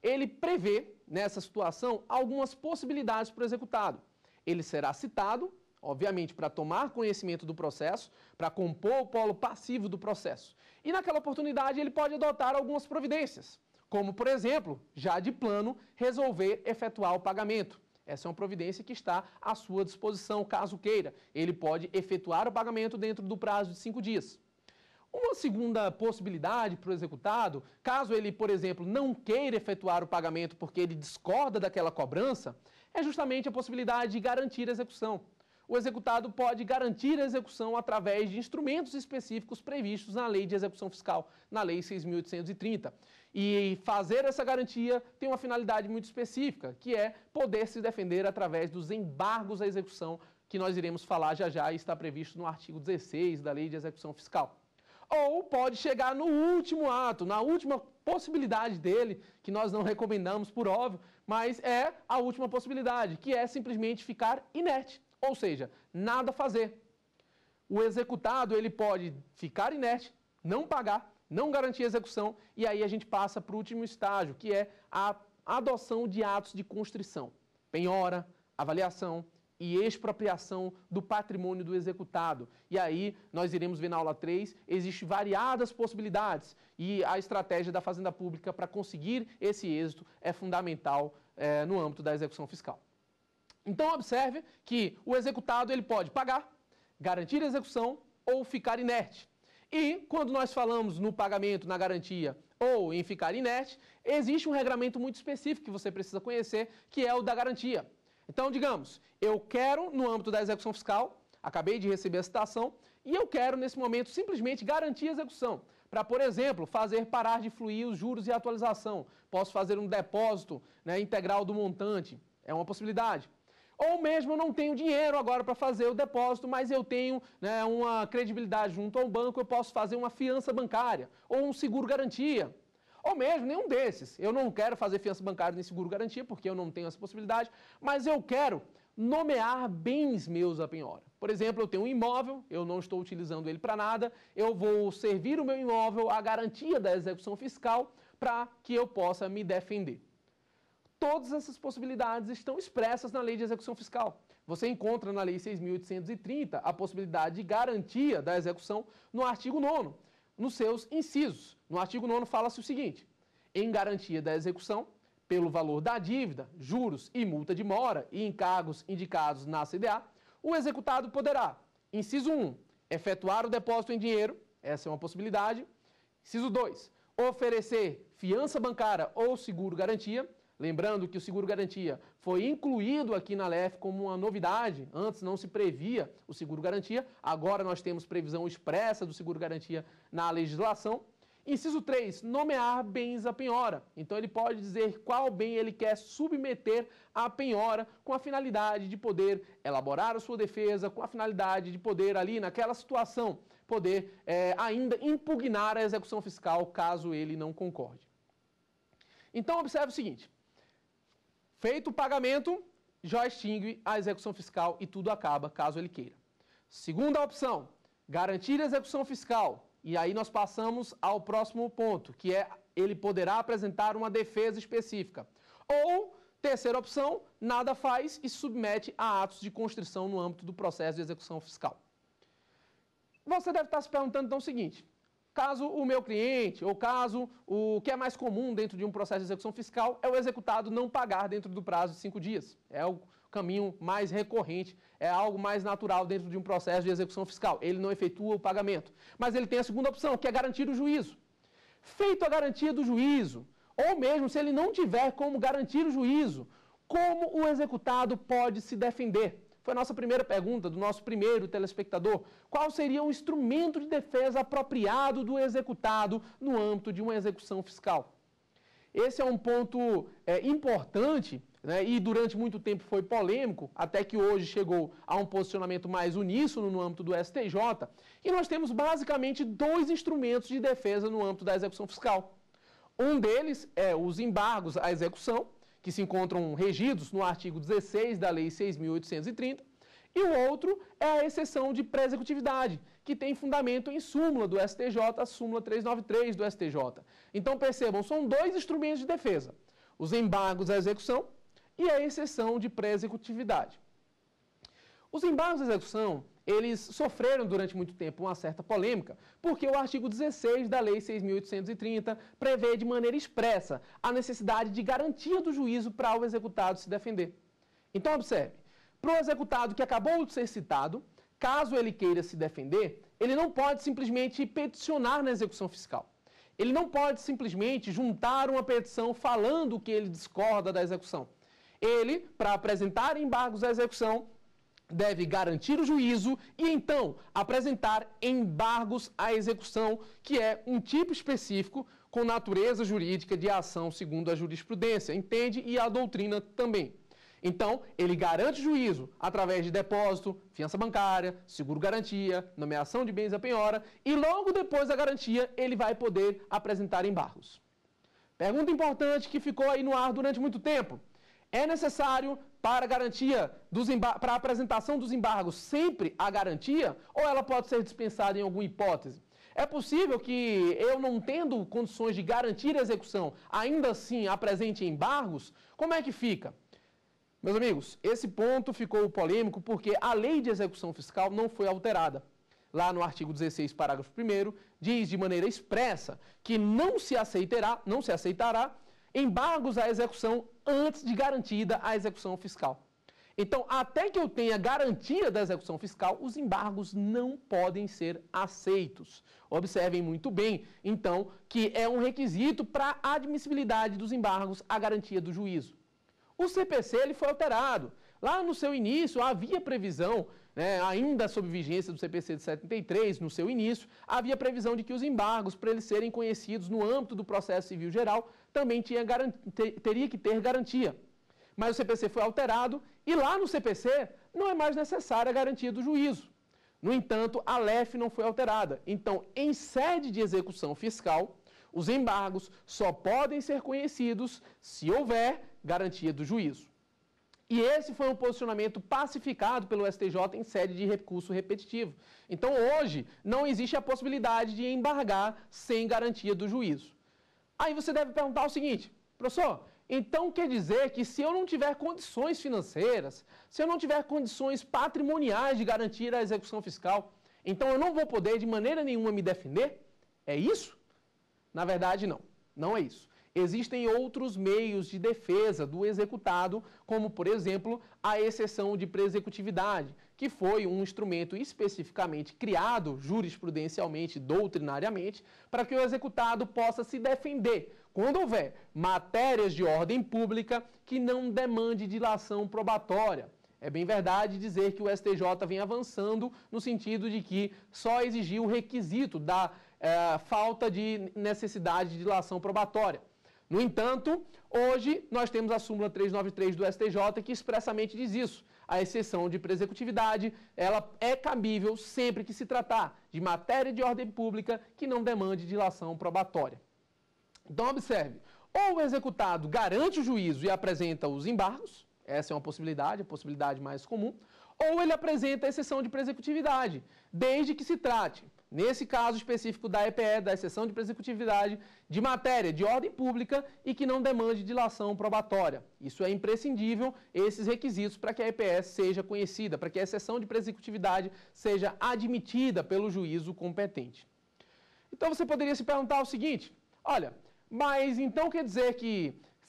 ele prevê, nessa situação, algumas possibilidades para o executado. Ele será citado obviamente, para tomar conhecimento do processo, para compor o polo passivo do processo. E naquela oportunidade ele pode adotar algumas providências, como, por exemplo, já de plano, resolver efetuar o pagamento. Essa é uma providência que está à sua disposição, caso queira. Ele pode efetuar o pagamento dentro do prazo de cinco dias. Uma segunda possibilidade para o executado, caso ele, por exemplo, não queira efetuar o pagamento porque ele discorda daquela cobrança, é justamente a possibilidade de garantir a execução o executado pode garantir a execução através de instrumentos específicos previstos na Lei de Execução Fiscal, na Lei 6.830. E fazer essa garantia tem uma finalidade muito específica, que é poder se defender através dos embargos à execução, que nós iremos falar já já e está previsto no artigo 16 da Lei de Execução Fiscal. Ou pode chegar no último ato, na última possibilidade dele, que nós não recomendamos por óbvio, mas é a última possibilidade, que é simplesmente ficar inerte ou seja, nada fazer. O executado ele pode ficar inerte, não pagar, não garantir execução, e aí a gente passa para o último estágio, que é a adoção de atos de constrição, penhora, avaliação e expropriação do patrimônio do executado. E aí nós iremos ver na aula 3, existem variadas possibilidades e a estratégia da Fazenda Pública para conseguir esse êxito é fundamental é, no âmbito da execução fiscal. Então observe que o executado ele pode pagar, garantir a execução ou ficar inerte. E quando nós falamos no pagamento, na garantia ou em ficar inerte, existe um regramento muito específico que você precisa conhecer, que é o da garantia. Então, digamos, eu quero no âmbito da execução fiscal, acabei de receber a citação, e eu quero nesse momento simplesmente garantir a execução, para, por exemplo, fazer parar de fluir os juros e a atualização. Posso fazer um depósito né, integral do montante, é uma possibilidade. Ou mesmo eu não tenho dinheiro agora para fazer o depósito, mas eu tenho né, uma credibilidade junto ao banco, eu posso fazer uma fiança bancária ou um seguro garantia. Ou mesmo nenhum desses. Eu não quero fazer fiança bancária nem seguro garantia, porque eu não tenho essa possibilidade, mas eu quero nomear bens meus à penhora. Por exemplo, eu tenho um imóvel, eu não estou utilizando ele para nada, eu vou servir o meu imóvel à garantia da execução fiscal para que eu possa me defender todas essas possibilidades estão expressas na Lei de Execução Fiscal. Você encontra na Lei 6.830 a possibilidade de garantia da execução no artigo 9, nos seus incisos. No artigo 9 fala-se o seguinte: em garantia da execução, pelo valor da dívida, juros e multa de mora e encargos indicados na CDA, o executado poderá, inciso 1, efetuar o depósito em dinheiro, essa é uma possibilidade. Inciso 2, oferecer fiança bancária ou seguro garantia. Lembrando que o seguro garantia foi incluído aqui na LEF como uma novidade, antes não se previa o seguro garantia, agora nós temos previsão expressa do seguro garantia na legislação. Inciso 3, nomear bens à penhora. Então ele pode dizer qual bem ele quer submeter à penhora com a finalidade de poder elaborar a sua defesa, com a finalidade de poder ali naquela situação poder é, ainda impugnar a execução fiscal caso ele não concorde. Então observe o seguinte, Feito o pagamento, já extingue a execução fiscal e tudo acaba, caso ele queira. Segunda opção, garantir a execução fiscal. E aí nós passamos ao próximo ponto, que é ele poderá apresentar uma defesa específica. Ou, terceira opção, nada faz e submete a atos de constrição no âmbito do processo de execução fiscal. Você deve estar se perguntando então o seguinte: caso o meu cliente, ou caso o que é mais comum dentro de um processo de execução fiscal, é o executado não pagar dentro do prazo de cinco dias. É o caminho mais recorrente, é algo mais natural dentro de um processo de execução fiscal. Ele não efetua o pagamento. Mas ele tem a segunda opção, que é garantir o juízo. Feito a garantia do juízo, ou mesmo se ele não tiver como garantir o juízo, como o executado pode se defender? Foi a nossa primeira pergunta do nosso primeiro telespectador. Qual seria o instrumento de defesa apropriado do executado no âmbito de uma execução fiscal? Esse é um ponto é, importante né, e durante muito tempo foi polêmico, até que hoje chegou a um posicionamento mais uníssono no âmbito do STJ. E nós temos basicamente dois instrumentos de defesa no âmbito da execução fiscal. Um deles é os embargos à execução, que se encontram regidos no artigo 16 da Lei 6.830, e o outro é a exceção de pré-executividade, que tem fundamento em súmula do STJ, a súmula 393 do STJ. Então percebam, são dois instrumentos de defesa: os embargos à execução e a exceção de pré-executividade. Os embargos à execução eles sofreram durante muito tempo uma certa polêmica, porque o artigo 16 da Lei 6.830 prevê de maneira expressa a necessidade de garantia do juízo para o executado se defender. Então, observe: para o executado que acabou de ser citado, caso ele queira se defender, ele não pode simplesmente peticionar na execução fiscal. Ele não pode simplesmente juntar uma petição falando que ele discorda da execução. Ele, para apresentar embargos à execução, deve garantir o juízo e então apresentar embargos à execução, que é um tipo específico com natureza jurídica de ação segundo a jurisprudência, entende? E a doutrina também. Então, ele garante juízo através de depósito, fiança bancária, seguro-garantia, nomeação de bens à penhora e logo depois da garantia ele vai poder apresentar embargos. Pergunta importante que ficou aí no ar durante muito tempo é necessário para garantia dos para a apresentação dos embargos sempre a garantia ou ela pode ser dispensada em alguma hipótese? É possível que eu não tendo condições de garantir a execução, ainda assim apresente embargos? Como é que fica? Meus amigos, esse ponto ficou polêmico porque a lei de execução fiscal não foi alterada. Lá no artigo 16, parágrafo 1 diz de maneira expressa que não se aceitará, não se aceitará embargos à execução antes de garantida a execução fiscal. Então, até que eu tenha garantia da execução fiscal, os embargos não podem ser aceitos. Observem muito bem, então, que é um requisito para a admissibilidade dos embargos a garantia do juízo. O CPC ele foi alterado. Lá no seu início havia previsão né, ainda sob vigência do CPC de 73, no seu início, havia previsão de que os embargos, para eles serem conhecidos no âmbito do processo civil geral, também tinha teria que ter garantia. Mas o CPC foi alterado e lá no CPC não é mais necessária a garantia do juízo. No entanto, a LEF não foi alterada. Então, em sede de execução fiscal, os embargos só podem ser conhecidos se houver garantia do juízo. E esse foi um posicionamento pacificado pelo STJ em sede de recurso repetitivo. Então, hoje, não existe a possibilidade de embargar sem garantia do juízo. Aí você deve perguntar o seguinte, professor, então quer dizer que se eu não tiver condições financeiras, se eu não tiver condições patrimoniais de garantir a execução fiscal, então eu não vou poder de maneira nenhuma me defender? É isso? Na verdade, não. Não é isso. Existem outros meios de defesa do executado, como, por exemplo, a exceção de preexecutividade, que foi um instrumento especificamente criado jurisprudencialmente, doutrinariamente, para que o executado possa se defender quando houver matérias de ordem pública que não demande dilação probatória. É bem verdade dizer que o STJ vem avançando no sentido de que só exigir o requisito da eh, falta de necessidade de dilação probatória. No entanto, hoje nós temos a súmula 393 do STJ que expressamente diz isso. A exceção de presecutividade, ela é cabível sempre que se tratar de matéria de ordem pública que não demande dilação probatória. Então observe, ou o executado garante o juízo e apresenta os embargos, essa é uma possibilidade, a possibilidade mais comum, ou ele apresenta a exceção de presecutividade, desde que se trate nesse caso específico da EPE, da exceção de presecutividade, de matéria de ordem pública e que não demande dilação probatória. Isso é imprescindível, esses requisitos, para que a EPE seja conhecida, para que a exceção de presecutividade seja admitida pelo juízo competente. Então você poderia se perguntar o seguinte: olha, mas então quer dizer que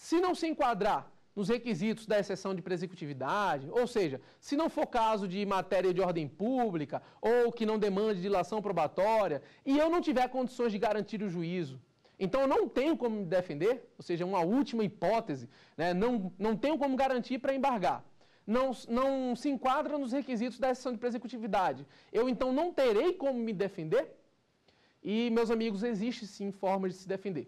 se não se enquadrar nos requisitos da exceção de prescritividade, ou seja, se não for caso de matéria de ordem pública ou que não demande dilação probatória e eu não tiver condições de garantir o juízo, então eu não tenho como me defender, ou seja, é uma última hipótese, né? não, não tenho como garantir para embargar. Não, não se enquadra nos requisitos da exceção de prescritividade, Eu então não terei como me defender? E, meus amigos, existe sim forma de se defender.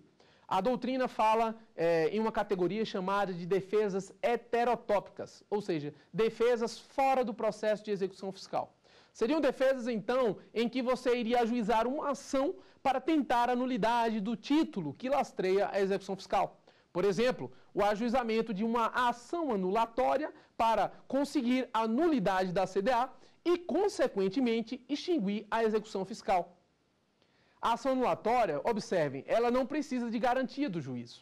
A doutrina fala é, em uma categoria chamada de defesas heterotópicas, ou seja, defesas fora do processo de execução fiscal. Seriam defesas, então, em que você iria ajuizar uma ação para tentar a nulidade do título que lastreia a execução fiscal. Por exemplo, o ajuizamento de uma ação anulatória para conseguir a nulidade da CDA e, consequentemente, extinguir a execução fiscal. A ação anulatória, observem, ela não precisa de garantia do juízo.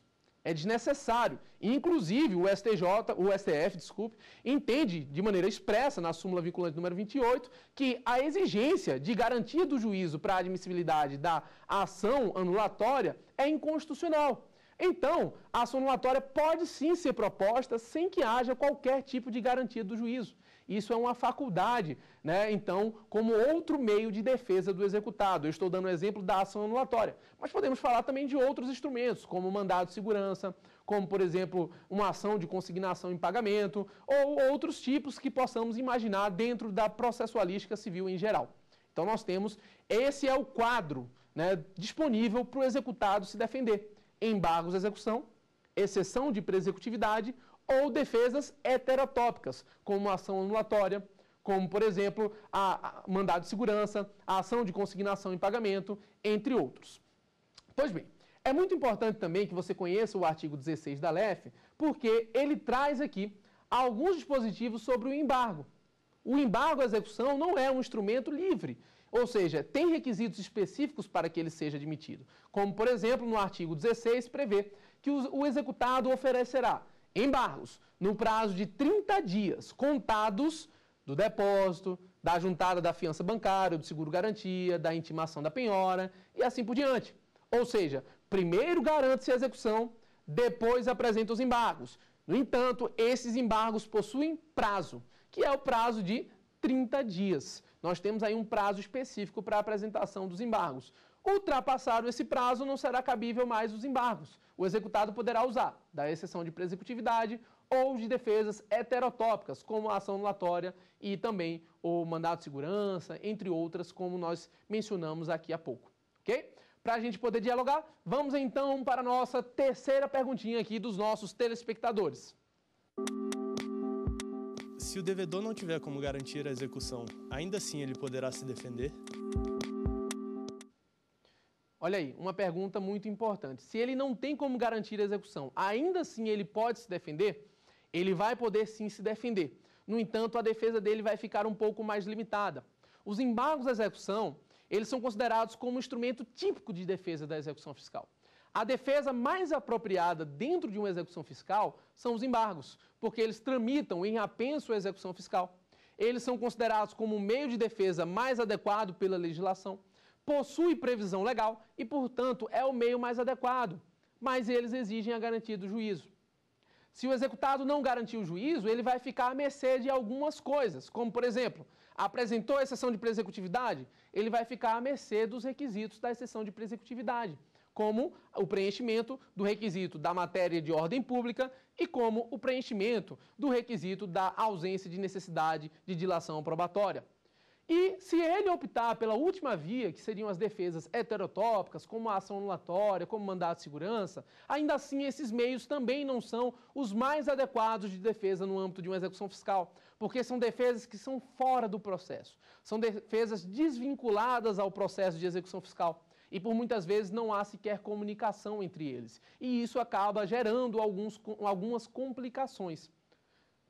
É desnecessário. Inclusive, o STJ, o STF, desculpe, entende de maneira expressa na súmula vinculante número 28 que a exigência de garantia do juízo para a admissibilidade da ação anulatória é inconstitucional. Então, a ação anulatória pode sim ser proposta sem que haja qualquer tipo de garantia do juízo. Isso é uma faculdade, né? Então, como outro meio de defesa do executado. Eu estou dando o exemplo da ação anulatória, mas podemos falar também de outros instrumentos, como o mandado de segurança, como, por exemplo, uma ação de consignação em pagamento ou outros tipos que possamos imaginar dentro da processualística civil em geral. Então, nós temos esse é o quadro né, disponível para o executado se defender: embargos de execução, exceção de preexecutividade ou defesas heterotópicas, como ação anulatória, como, por exemplo, a, a mandado de segurança, a ação de consignação em pagamento, entre outros. Pois bem, é muito importante também que você conheça o artigo 16 da LEF, porque ele traz aqui alguns dispositivos sobre o embargo. O embargo à execução não é um instrumento livre, ou seja, tem requisitos específicos para que ele seja admitido, como, por exemplo, no artigo 16 prevê que o executado oferecerá em Barros, no prazo de 30 dias contados do depósito, da juntada da fiança bancária, do seguro garantia, da intimação da penhora e assim por diante. Ou seja, primeiro garante-se a execução, depois apresenta os embargos. No entanto, esses embargos possuem prazo, que é o prazo de 30 dias. Nós temos aí um prazo específico para a apresentação dos embargos. Ultrapassado esse prazo, não será cabível mais os embargos. O executado poderá usar da exceção de preexecutividade, ou de defesas heterotópicas, como a ação anulatória e também o mandato de segurança, entre outras, como nós mencionamos aqui há pouco. Ok? Para a gente poder dialogar, vamos então para a nossa terceira perguntinha aqui dos nossos telespectadores. Se o devedor não tiver como garantir a execução, ainda assim ele poderá se defender? Olha aí, uma pergunta muito importante. Se ele não tem como garantir a execução, ainda assim ele pode se defender? Ele vai poder sim se defender. No entanto, a defesa dele vai ficar um pouco mais limitada. Os embargos à execução, eles são considerados como um instrumento típico de defesa da execução fiscal. A defesa mais apropriada dentro de uma execução fiscal são os embargos, porque eles tramitam em apenso a execução fiscal. Eles são considerados como um meio de defesa mais adequado pela legislação possui previsão legal e, portanto, é o meio mais adequado, mas eles exigem a garantia do juízo. Se o executado não garantir o juízo, ele vai ficar à mercê de algumas coisas, como, por exemplo, apresentou a exceção de preexecutividade, ele vai ficar à mercê dos requisitos da exceção de preexecutividade, como o preenchimento do requisito da matéria de ordem pública e como o preenchimento do requisito da ausência de necessidade de dilação probatória. E se ele optar pela última via, que seriam as defesas heterotópicas, como a ação anulatória, como mandato de segurança, ainda assim esses meios também não são os mais adequados de defesa no âmbito de uma execução fiscal, porque são defesas que são fora do processo, são defesas desvinculadas ao processo de execução fiscal e por muitas vezes não há sequer comunicação entre eles. E isso acaba gerando alguns, algumas complicações.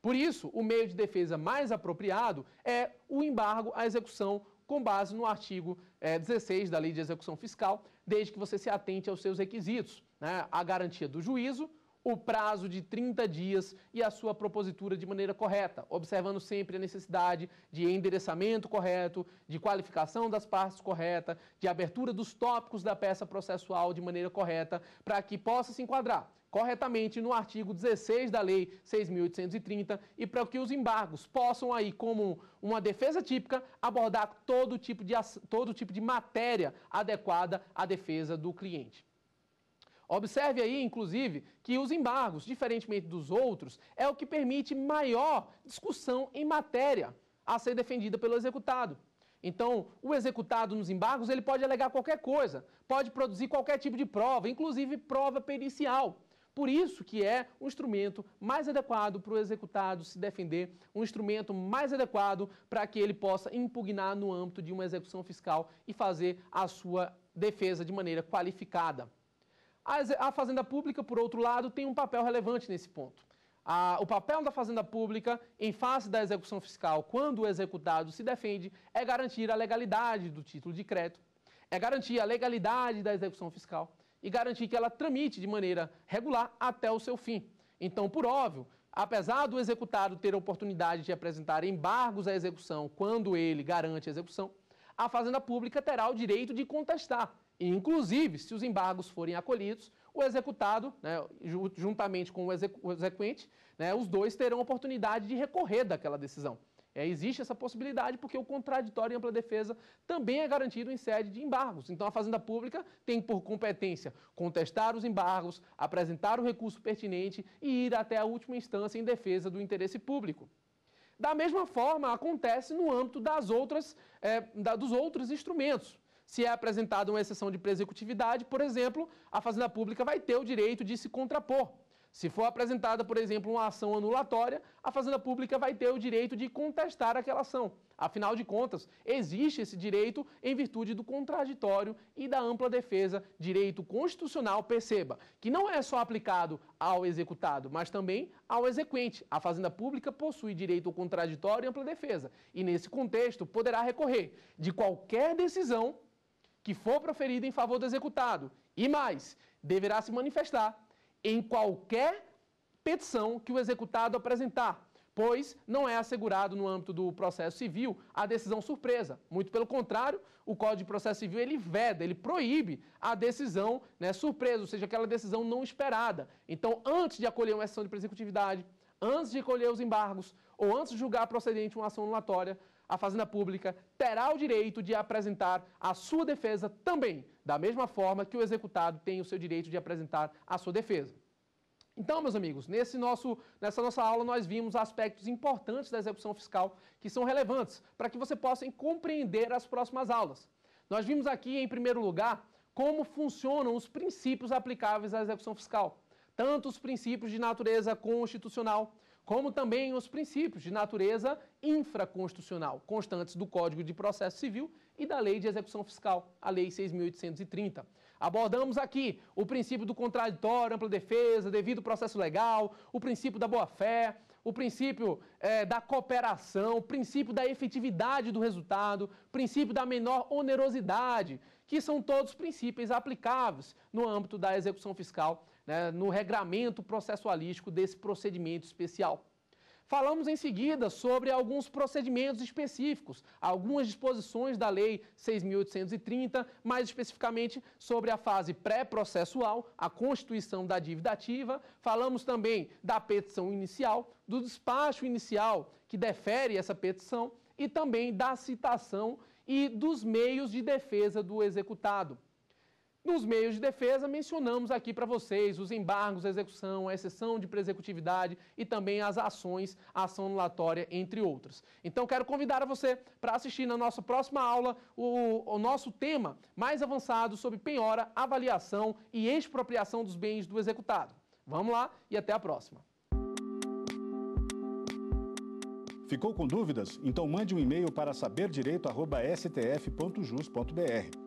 Por isso, o meio de defesa mais apropriado é o embargo à execução com base no artigo é, eh, 16 da Lei de Execução Fiscal, desde que você se atente aos seus requisitos, né? a garantia do juízo, o prazo de 30 dias e a sua propositura de maneira correta, observando sempre a necessidade de endereçamento correto, de qualificação das partes correta, de abertura dos tópicos da peça processual de maneira correta, para que possa se enquadrar corretamente no artigo 16 da Lei 6.830 e para que os embargos possam aí, como uma defesa típica, abordar todo tipo de, todo tipo de matéria adequada à defesa do cliente. Observe aí, inclusive, que os embargos, diferentemente dos outros, é o que permite maior discussão em matéria a ser defendida pelo executado. Então, o executado nos embargos, ele pode alegar qualquer coisa, pode produzir qualquer tipo de prova, inclusive prova pericial. Por isso que é o instrumento mais adequado para o executado se defender, um instrumento mais adequado para que ele possa impugnar no âmbito de uma execução fiscal e fazer a sua defesa de maneira qualificada. A Fazenda Pública, por outro lado, tem um papel relevante nesse ponto. o papel da Fazenda Pública em face da execução fiscal, quando o executado se defende, é garantir a legalidade do título de crédito, é garantir a legalidade da execução fiscal, e garantir que ela tramite de maneira regular até o seu fim. Então, por óbvio, apesar do executado ter a oportunidade de apresentar embargos à execução quando ele garante a execução, a Fazenda Pública terá o direito de contestar. inclusive, se os embargos forem acolhidos, o executado, né, juntamente com o, executante, o exequente, né, os dois terão a oportunidade de recorrer daquela decisão. É, existe essa possibilidade porque o contraditório em ampla defesa também é garantido em sede de embargos. Então, a Fazenda Pública tem por competência contestar os embargos, apresentar o recurso pertinente e ir até a última instância em defesa do interesse público. Da mesma forma, acontece no âmbito das outras, é, da, dos outros instrumentos. Se é apresentada uma exceção de presecutividade, por exemplo, a Fazenda Pública vai ter o direito de se contrapor. Se for apresentada, por exemplo, uma ação anulatória, a Fazenda Pública vai ter o direito de contestar aquela ação. Afinal de contas, existe esse direito em virtude do contraditório e da ampla defesa, direito constitucional, perceba, que não é só aplicado ao executado, mas também ao exequente. A Fazenda Pública possui direito ao contraditório e ampla defesa, e nesse contexto poderá recorrer de qualquer decisão que for proferida em favor do executado. E mais, deverá se manifestar em qualquer petição que o executado apresentar, pois não é assegurado no âmbito do processo civil a decisão surpresa. Muito pelo contrário, o Código de Processo Civil ele veda, ele proíbe a decisão né, surpresa, ou seja, aquela decisão não esperada. Então, antes de acolher uma ação de prescritividade, antes de colher os embargos ou antes de julgar procedente uma ação anulatória, a Fazenda Pública terá o direito de apresentar a sua defesa também, da mesma forma que o executado tem o seu direito de apresentar a sua defesa. Então, meus amigos, nesse nosso, nessa nossa aula nós vimos aspectos importantes da execução fiscal que são relevantes para que você possa compreender as próximas aulas. Nós vimos aqui, em primeiro lugar, como funcionam os princípios aplicáveis à execução fiscal, tanto os princípios de natureza constitucional como também os princípios de natureza infraconstitucional, constantes do Código de Processo Civil e da Lei de Execução Fiscal, a Lei 6.830. Abordamos aqui o princípio do contraditório, ampla defesa, devido processo legal, o princípio da boa-fé, o princípio é, da cooperação, o princípio da efetividade do resultado, o princípio da menor onerosidade, que são todos princípios aplicáveis no âmbito da execução fiscal né, no regramento processualístico desse procedimento especial. Falamos em seguida sobre alguns procedimentos específicos, algumas disposições da Lei 6.830, mais especificamente sobre a fase pré-processual, a constituição da dívida ativa. Falamos também da petição inicial, do despacho inicial que defere essa petição e também da citação e dos meios de defesa do executado. Nos meios de defesa, mencionamos aqui para vocês os embargos, a execução, a exceção de presecutividade e também as ações, a ação anulatória, entre outras. Então, quero convidar a você para assistir na nossa próxima aula o, o nosso tema mais avançado sobre penhora, avaliação e expropriação dos bens do executado. Vamos lá e até a próxima. Ficou com dúvidas? Então mande um e-mail para saberdireito.stf.jus.br